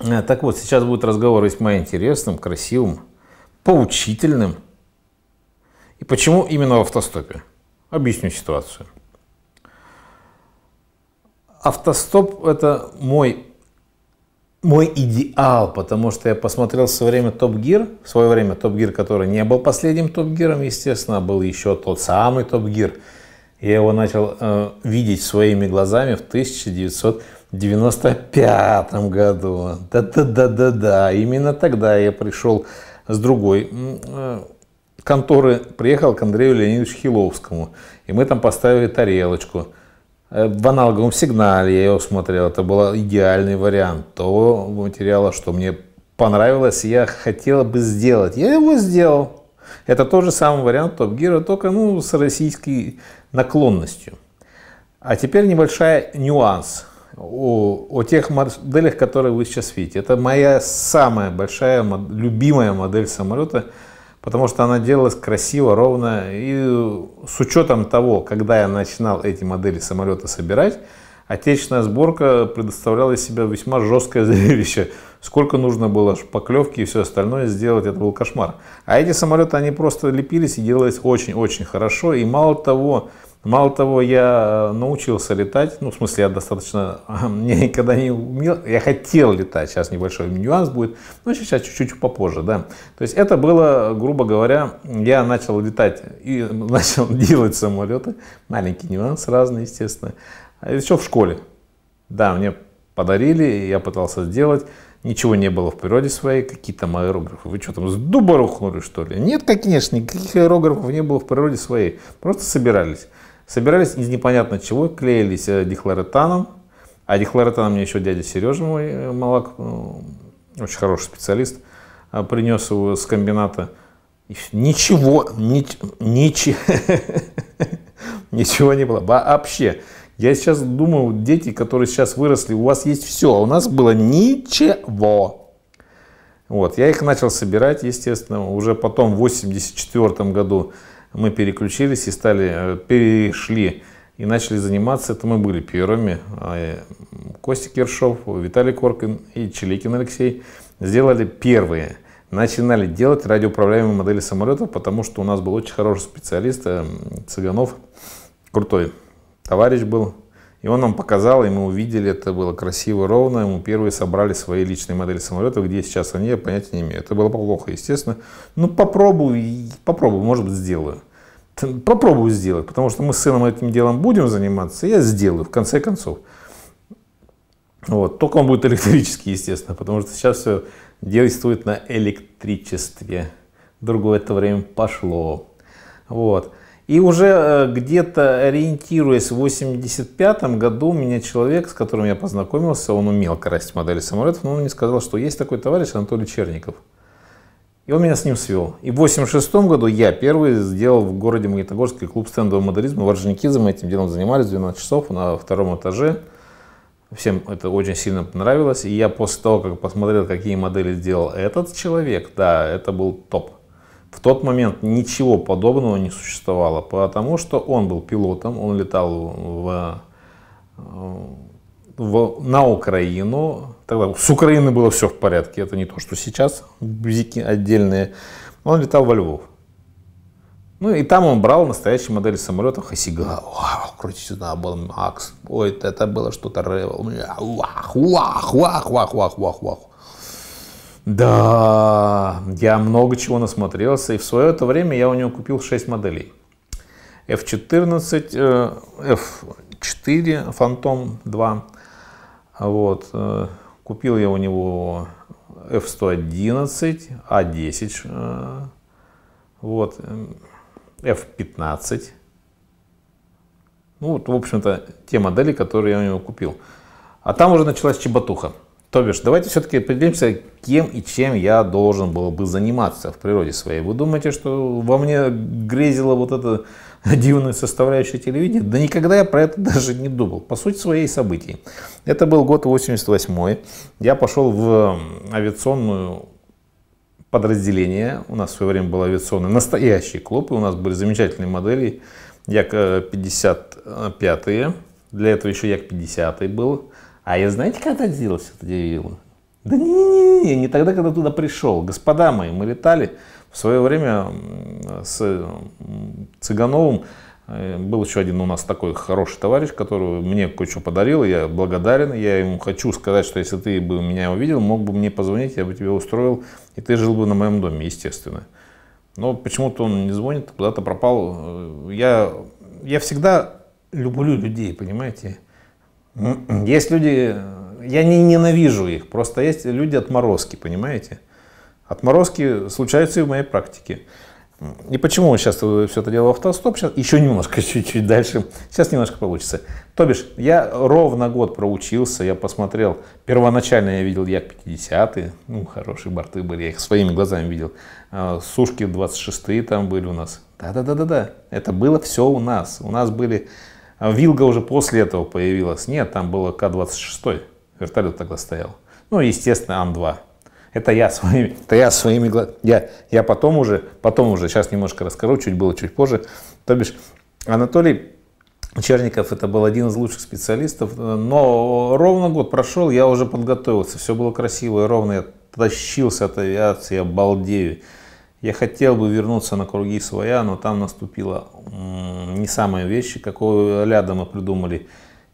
Э, так вот, сейчас будет разговор весьма интересным, красивым, поучительным. И почему именно в автостопе? Объясню ситуацию. Автостоп – это мой, мой идеал, потому что я посмотрел в свое время Топ Гир, в свое время Топ Гир, который не был последним Топ Гиром, естественно, а был еще тот самый Топ Гир. Я его начал э, видеть своими глазами в 1900 95 году. Да-да-да-да-да. Именно тогда я пришел с другой э, конторы, приехал к Андрею Леонидовичу Хиловскому. И мы там поставили тарелочку. Э, в аналоговом сигнале я его смотрел. Это был идеальный вариант того материала, что мне понравилось, я хотел бы сделать. Я его сделал. Это тот же самый вариант Топ Гира, только ну, с российской наклонностью. А теперь небольшая нюанс – о, о тех моделях, которые вы сейчас видите. Это моя самая большая, любимая модель самолета, потому что она делалась красиво, ровно. И с учетом того, когда я начинал эти модели самолета собирать, Отечественная сборка предоставляла из себя весьма жесткое зрелище. Сколько нужно было шпаклевки и все остальное сделать, это был кошмар. А эти самолеты, они просто лепились и делались очень-очень хорошо. И мало того, мало того, я э, научился летать. Ну, в смысле, я достаточно, я никогда не умел, я хотел летать. Сейчас небольшой нюанс будет, но сейчас чуть-чуть попозже, да. То есть это было, грубо говоря, я начал летать и начал делать самолеты. Маленький нюанс разный, естественно. А еще в школе. Да, мне подарили, я пытался сделать. Ничего не было в природе своей, какие-то аэрографы. Вы что там, с дуба рухнули, что ли? Нет, конечно, никаких аэрографов не было в природе своей. Просто собирались. Собирались из непонятно чего, клеились э, дихлоретаном. А дихлоретан мне еще дядя Сережа мой э, молок, ну, очень хороший специалист, э, принес его с комбината. Ничего, ни, ничего, ничего не было. Вообще. Я сейчас думаю, дети, которые сейчас выросли, у вас есть все, а у нас было ничего. Вот, я их начал собирать, естественно, уже потом в 84 году мы переключились и стали, э, перешли и начали заниматься. Это мы были первыми. А, э, Костя Кершов, Виталий Коркин и Челикин Алексей сделали первые. Начинали делать радиоуправляемые модели самолетов, потому что у нас был очень хороший специалист э, Цыганов, крутой товарищ был, и он нам показал, и мы увидели, это было красиво, ровно, мы первые собрали свои личные модели самолетов, где сейчас они, я понятия не имею. Это было плохо, естественно. Ну, попробую, попробую, может быть, сделаю. Попробую сделать, потому что мы с сыном этим делом будем заниматься, я сделаю, в конце концов. Вот. Только он будет электрический, естественно, потому что сейчас все действует на электричестве. Другое это время пошло. Вот. И уже э, где-то ориентируясь в 85 году, у меня человек, с которым я познакомился, он умел красть модели самолетов, но он мне сказал, что есть такой товарищ Анатолий Черников. И он меня с ним свел. И в 86 году я первый сделал в городе Магнитогорске клуб стендового моделизма. Воржникизы мы этим делом занимались 12 часов на втором этаже. Всем это очень сильно понравилось. И я после того, как посмотрел, какие модели сделал этот человек, да, это был топ. В тот момент ничего подобного не существовало, потому что он был пилотом, он летал в, э, в, на Украину. Тогда с Украины было все в порядке, это не то, что сейчас, бзики отдельные. Он летал во Львов. Ну и там он брал настоящие модели самолетов Хасига. Короче, да, был Макс. Ой, это было что-то ревел. Вах, вах, вах, вах, вах, вах, вах. Да, я много чего насмотрелся, и в свое это время я у него купил 6 моделей. F14, F4 э, Phantom 2. Вот. Э, купил я у него F111, A10, а э, вот, F15. Ну, вот, в общем-то, те модели, которые я у него купил. А там уже началась чеботуха. То бишь, давайте все-таки определимся, кем и чем я должен был бы заниматься в природе своей. Вы думаете, что во мне грезила вот эта дивная составляющая телевидения? Да никогда я про это даже не думал. По сути своей событий. Это был год 88 Я пошел в авиационную подразделение. У нас в свое время был авиационный настоящий клуб, и у нас были замечательные модели Як-55. Э, Для этого еще Як-50 был. А я знаете, когда делась это удивило? Да не, не, не, не тогда, когда туда пришел. Господа мои, мы летали в свое время с Цыгановым. Э, был еще один у нас такой хороший товарищ, который мне кое-что подарил, я благодарен, я ему хочу сказать, что если ты бы меня увидел, мог бы мне позвонить, я бы тебя устроил, и ты жил бы на моем доме, естественно. Но почему-то он не звонит, куда-то пропал. Э, я, я всегда люблю людей, понимаете? М-м-м. Есть люди, я не ненавижу их, просто есть люди отморозки, понимаете? Отморозки случаются и в моей практике. И почему сейчас все это дело в автостоп? Сейчас еще немножко, чуть-чуть дальше. Сейчас немножко получится. То бишь, я ровно год проучился, я посмотрел. Первоначально я видел Як-50, ну, хорошие борты были, я их своими глазами видел. А, сушки 26 там были у нас. Да-да-да-да-да, это было все у нас. У нас были а Вилга уже после этого появилась. Нет, там было К-26, вертолет тогда стоял. Ну, естественно, Ан-2. Это я своими, это я своими глазами. Я, я потом уже, потом уже, сейчас немножко расскажу, чуть было, чуть позже. То бишь, Анатолий Черников это был один из лучших специалистов, э, но ровно год прошел, я уже подготовился, все было красиво и ровно, я тащился от авиации, обалдею. балдею. Я хотел бы вернуться на круги своя, но там наступила не самая вещь, какого ляда мы придумали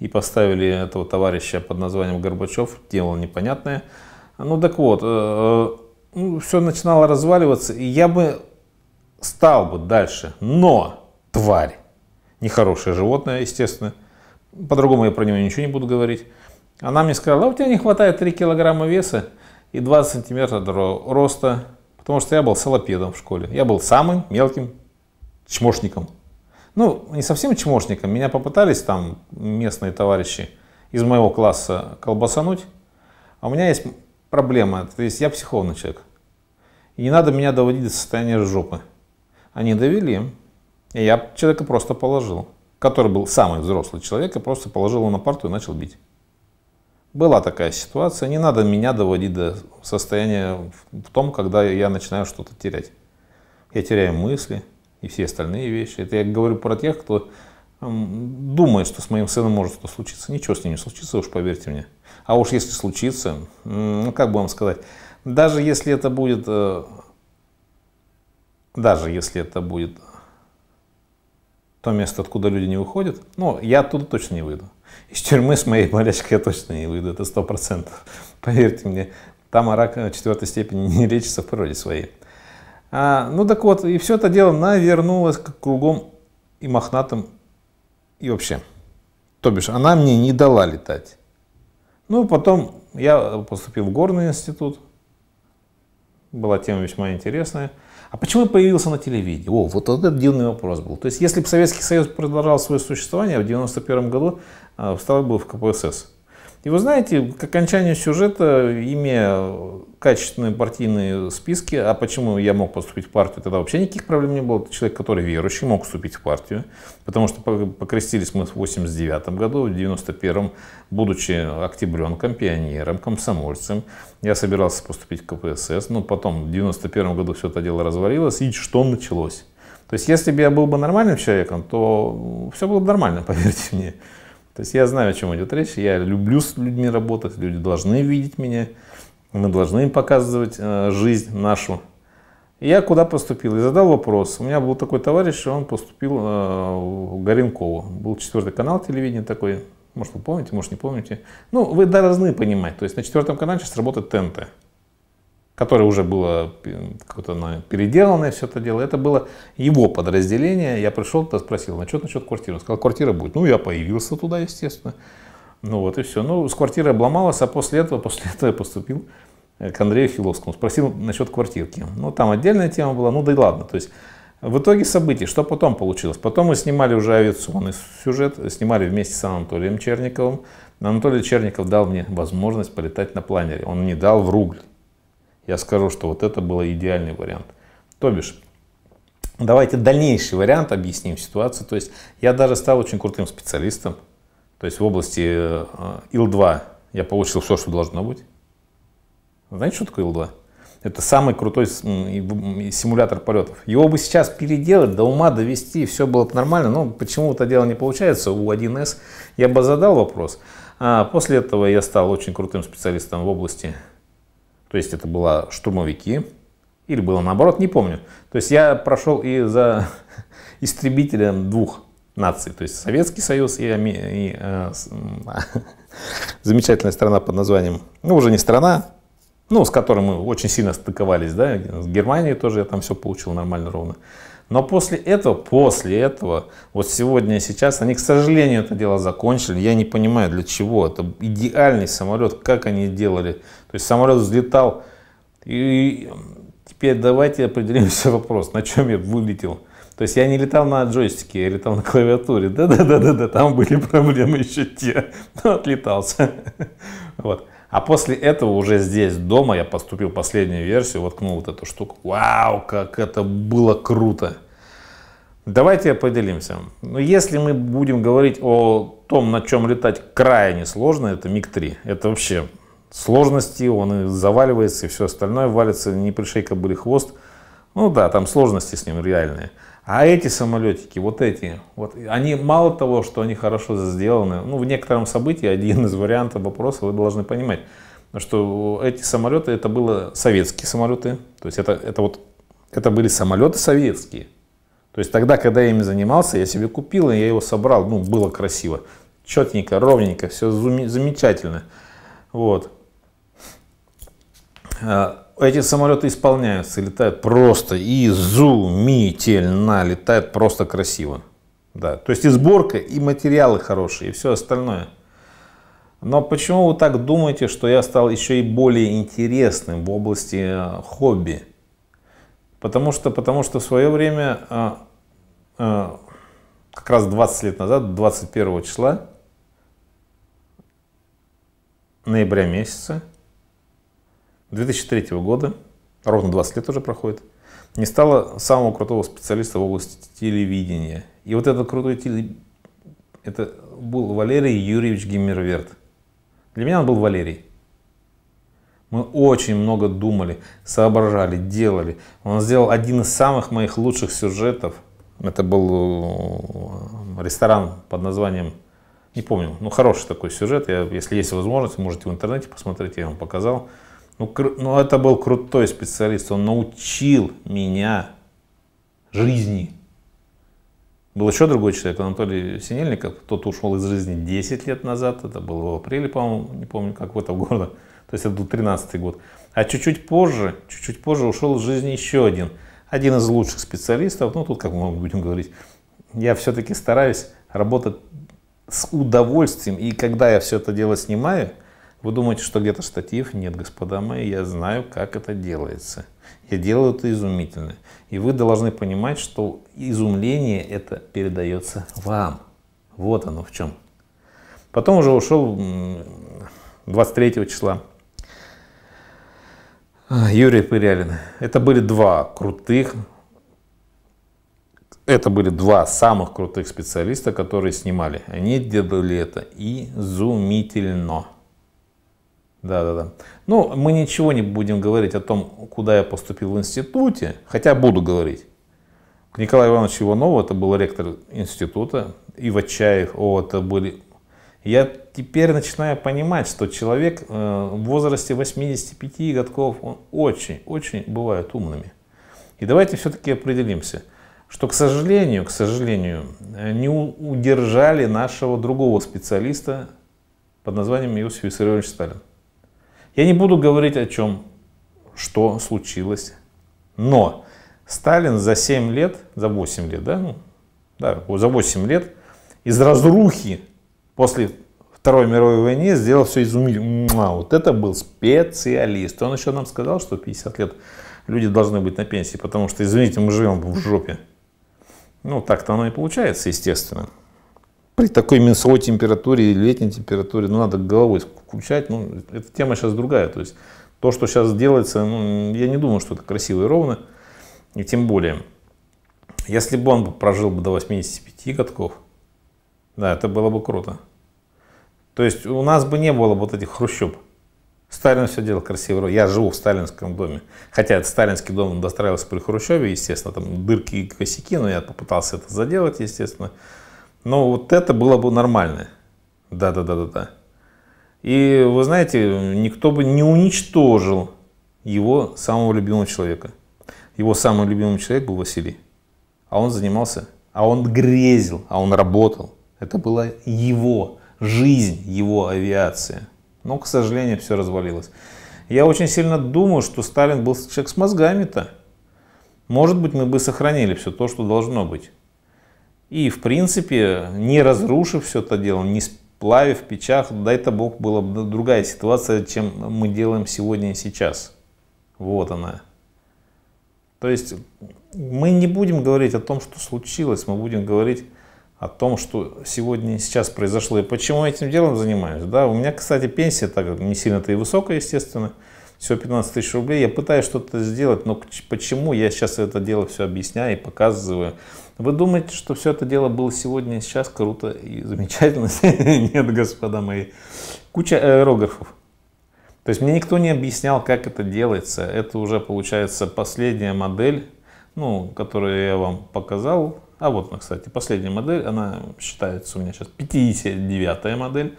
и поставили этого товарища под названием Горбачев, дело непонятное. Ну так вот, э, э, ну, все начинало разваливаться, и я бы стал бы дальше, но тварь, нехорошее животное, естественно, по-другому я про него ничего не буду говорить, она мне сказала, а у тебя не хватает 3 килограмма веса и 20 сантиметров роста, Потому что я был салопедом в школе. Я был самым мелким чмошником. Ну, не совсем чмошником. Меня попытались там местные товарищи из моего класса колбасануть. А у меня есть проблема. То есть я психованный человек. И не надо меня доводить до состояния жопы. Они довели. И я человека просто положил. Который был самый взрослый человек. И просто положил его на парту и начал бить была такая ситуация, не надо меня доводить до состояния в том, когда я начинаю что-то терять. Я теряю мысли и все остальные вещи. Это я говорю про тех, кто думает, что с моим сыном может что-то случиться. Ничего с ним не случится, уж поверьте мне. А уж если случится, ну как бы вам сказать, даже если это будет, э, даже если это будет то место, откуда люди не выходят, ну я оттуда точно не выйду. Из тюрьмы с моей болячкой я точно не выйду, это сто процентов. Поверьте мне, там рак э, четвертой степени не лечится в природе своей. А, ну так вот, и все это дело навернулось к кругом и мохнатым, и вообще. То бишь, она мне не дала летать. Ну, потом я поступил в горный институт. Была тема весьма интересная. А почему я появился на телевидении? О, вот этот дивный вопрос был. То есть, если бы Советский Союз продолжал свое существование, в 1991 году э, встал бы в КПСС. И вы знаете, к окончанию сюжета, имея э, качественные партийные списки, а почему я мог поступить в партию, тогда вообще никаких проблем не было. Это человек, который верующий, мог вступить в партию, потому что покрестились мы в 89 году, в 91-м, будучи октябренком, пионером, комсомольцем. Я собирался поступить в КПСС, но потом в 91 м году все это дело развалилось, и что началось? То есть, если бы я был бы нормальным человеком, то все было бы нормально, поверьте мне. То есть я знаю, о чем идет речь, я люблю с людьми работать, люди должны видеть меня, мы должны им показывать э, жизнь нашу. И я куда поступил? И задал вопрос. У меня был такой товарищ, он поступил э, в Горенково. Был четвертый канал телевидения такой, может вы помните, может не помните. Ну, вы должны понимать, то есть на четвертом канале сейчас работает ТНТ которое уже было э, какое-то переделанное все это дело. Это было его подразделение. Я пришел туда, спросил, на насчет насчет квартиры. Он сказал, квартира будет. Ну, я появился туда, естественно. Ну вот и все. Ну, с квартиры обломалась, а после этого, после этого я поступил э, к Андрею Филовскому. Спросил насчет квартирки. Ну, там отдельная тема была, ну да и ладно. То есть в итоге событий, что потом получилось? Потом мы снимали уже авиационный сюжет, снимали вместе с Анатолием Черниковым. Анатолий Черников дал мне возможность полетать на планере. Он не дал в рубль я скажу, что вот это был идеальный вариант. То бишь, давайте дальнейший вариант объясним ситуацию. То есть я даже стал очень крутым специалистом. То есть в области э, э, ИЛ-2 я получил все, что должно быть. Знаете, что такое ИЛ-2? Это самый крутой симулятор полетов. Его бы сейчас переделать, до ума довести, все было бы нормально, но почему это дело не получается у 1С. Я бы задал вопрос. А после этого я стал очень крутым специалистом в области то есть это была штурмовики, или было наоборот, не помню. То есть я прошел и за истребителем двух наций, то есть Советский Союз и, и, и э, замечательная страна под названием, ну уже не страна, ну с которой мы очень сильно стыковались, да, с Германией тоже я там все получил нормально ровно. Но после этого, после этого, вот сегодня сейчас, они, к сожалению, это дело закончили. Я не понимаю, для чего. Это идеальный самолет, как они делали то есть самолет взлетал. И теперь давайте определимся вопрос, на чем я вылетел. То есть я не летал на джойстике, я летал на клавиатуре. Да-да-да-да, там были проблемы еще те, но ну, отлетался. Вот. А после этого уже здесь дома я поступил последнюю версию, воткнул вот эту штуку. Вау, как это было круто! Давайте поделимся. Но ну, если мы будем говорить о том, на чем летать крайне сложно, это МиГ-3. Это вообще сложности, он и заваливается, и все остальное валится, не пришейка были хвост. Ну да, там сложности с ним реальные. А эти самолетики, вот эти, вот, они мало того, что они хорошо сделаны, ну, в некотором событии один из вариантов вопроса вы должны понимать, что эти самолеты, это были советские самолеты, то есть это, это вот, это были самолеты советские. То есть тогда, когда я ими занимался, я себе купил, и я его собрал, ну, было красиво, четненько, ровненько, все замечательно. Вот. Э, эти самолеты исполняются, летают просто изумительно, летают просто красиво. Да, то есть и сборка, и материалы хорошие, и все остальное. Но почему вы так думаете, что я стал еще и более интересным в области э, хобби? Потому что, потому что в свое время, э, как раз 20 лет назад, 21 числа, ноября месяца, 2003 года, ровно 20 лет уже проходит, не стало самого крутого специалиста в области телевидения. И вот этот крутой теле... это был Валерий Юрьевич Гиммерверт. Для меня он был Валерий. Мы очень много думали, соображали, делали. Он сделал один из самых моих лучших сюжетов. Это был э, ресторан под названием, не помню, ну хороший такой сюжет. Я, если есть возможность, можете в интернете посмотреть, я вам показал. Ну, ну, это был крутой специалист, он научил меня жизни. Был еще другой человек, Анатолий Синельников, тот ушел из жизни 10 лет назад, это было в апреле, по-моему, не помню, как в этом году, то есть это был 13 год. А чуть-чуть позже, чуть-чуть позже ушел из жизни еще один, один из лучших специалистов, ну тут, как мы будем говорить, я все-таки стараюсь работать с удовольствием, и когда я все это дело снимаю – вы думаете, что где-то штатив? Нет, господа мои, я знаю, как это делается. Я делаю это изумительно. И вы должны понимать, что изумление это передается вам. Вот оно в чем. Потом уже ушел 23 числа. Юрий Пырялин. Это были два крутых, это были два самых крутых специалиста, которые снимали. Они делали это изумительно. Да, да, да. Ну, мы ничего не будем говорить о том, куда я поступил в институте, хотя буду говорить. Николай Иванович Ивановичу это был ректор института, и в Вачаев, о, это были... Я теперь начинаю понимать, что человек э, в возрасте 85 годков, он очень, очень бывает умными. И давайте все-таки определимся, что, к сожалению, к сожалению, э, не удержали нашего другого специалиста под названием Иосиф Виссарионович Сталин. Я не буду говорить о чем, что случилось. Но Сталин за 7 лет, за 8 лет, да, ну, да, за 8 лет из разрухи после Второй мировой войны сделал все изумительно. Вот это был специалист. Он еще нам сказал, что 50 лет люди должны быть на пенсии, потому что, извините, мы живем в жопе. Ну, так-то оно и получается, естественно. При такой минусовой температуре и летней температуре, ну, надо головой включать. Ну, эта тема сейчас другая. То есть то, что сейчас делается, ну, я не думаю, что это красиво и ровно. И тем более, если бы он прожил бы до 85 годков, да, это было бы круто. То есть у нас бы не было вот этих хрущеб. Сталин все делал красиво. Я живу в сталинском доме. Хотя этот сталинский дом достраивался при Хрущеве, естественно, там дырки и косяки, но я попытался это заделать, естественно. Но вот это было бы нормально. Да-да-да-да-да. И вы знаете, никто бы не уничтожил его самого любимого человека. Его самый любимый человек был Василий. А он занимался, а он грезил, а он работал. Это была его жизнь, его авиация. Но, к сожалению, все развалилось. Я очень сильно думаю, что Сталин был человек с мозгами-то. Может быть, мы бы сохранили все то, что должно быть. И, в принципе, не разрушив все это дело, не сплавив, печах, дай-то Бог, была бы другая ситуация, чем мы делаем сегодня и сейчас. Вот она. То есть мы не будем говорить о том, что случилось, мы будем говорить о том, что сегодня и сейчас произошло. И почему я этим делом занимаюсь? Да, у меня, кстати, пенсия так не сильно-то и высокая, естественно всего 15 тысяч рублей. Я пытаюсь что-то сделать, но почему я сейчас это дело все объясняю и показываю. Вы думаете, что все это дело было сегодня и сейчас круто и замечательно? Нет, господа мои. Куча аэрографов. То есть мне никто не объяснял, как это делается. Это уже получается последняя модель, ну, которую я вам показал. А вот она, кстати, последняя модель, она считается у меня сейчас 59-я модель.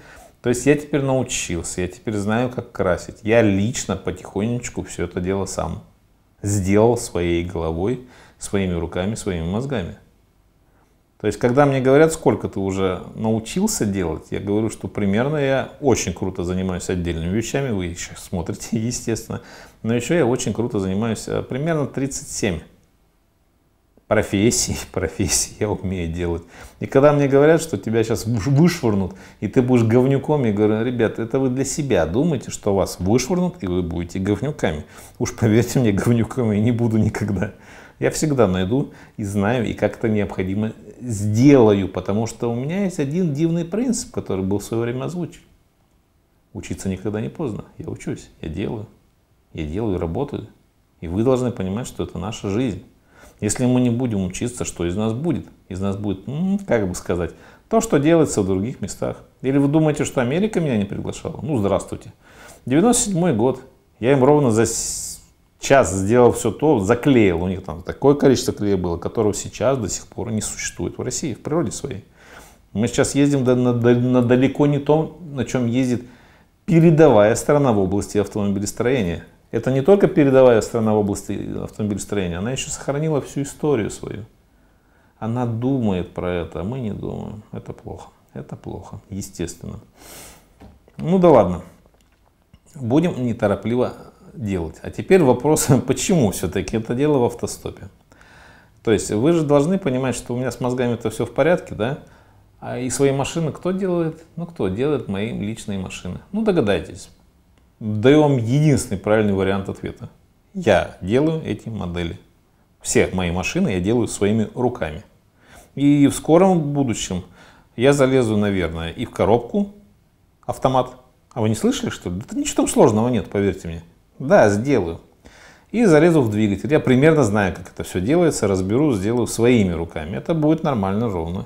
То есть я теперь научился, я теперь знаю, как красить. Я лично потихонечку все это дело сам сделал своей головой, своими руками, своими мозгами. То есть, когда мне говорят, сколько ты уже научился делать, я говорю, что примерно я очень круто занимаюсь отдельными вещами, вы еще смотрите, естественно, но еще я очень круто занимаюсь э, примерно 37 Профессии, профессии, я умею делать. И когда мне говорят, что тебя сейчас вышвырнут, и ты будешь говнюком, я говорю, ребят, это вы для себя думаете, что вас вышвырнут, и вы будете говнюками. Уж поверьте мне, говнюком я не буду никогда. Я всегда найду и знаю, и как-то необходимо сделаю, потому что у меня есть один дивный принцип, который был в свое время озвучен. Учиться никогда не поздно. Я учусь, я делаю, я делаю, работаю. И вы должны понимать, что это наша жизнь. Если мы не будем учиться, что из нас будет? Из нас будет, как бы сказать, то, что делается в других местах. Или вы думаете, что Америка меня не приглашала? Ну, здравствуйте. 97 год. Я им ровно за час сделал все то, заклеил. У них там такое количество клея было, которого сейчас до сих пор не существует в России, в природе своей. Мы сейчас ездим на, на, на далеко не том, на чем ездит передовая страна в области автомобилестроения. Это не только передовая страна в области автомобильстроения, она еще сохранила всю историю свою. Она думает про это, а мы не думаем. Это плохо. Это плохо, естественно. Ну да ладно. Будем неторопливо делать. А теперь вопрос, почему все-таки это дело в автостопе? То есть вы же должны понимать, что у меня с мозгами это все в порядке, да? А и свои машины кто делает? Ну кто делает мои личные машины? Ну догадайтесь даю вам единственный правильный вариант ответа. Я делаю эти модели. Все мои машины я делаю своими руками. И в скором будущем я залезу, наверное, и в коробку автомат. А вы не слышали, что ли? Да ничего там сложного нет, поверьте мне. Да, сделаю. И залезу в двигатель. Я примерно знаю, как это все делается, разберу, сделаю своими руками. Это будет нормально, ровно.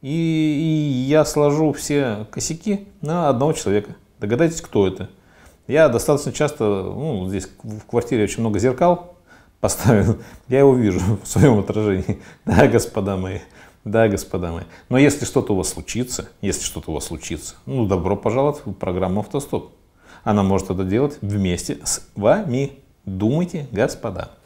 И, и я сложу все косяки на одного человека. Догадайтесь, кто это. Я достаточно часто, ну, здесь в квартире очень много зеркал поставил, я его вижу в своем отражении. Да, господа мои, да, господа мои. Но если что-то у вас случится, если что-то у вас случится, ну, добро пожаловать в программу «Автостоп». Она может это делать вместе с вами. Думайте, господа.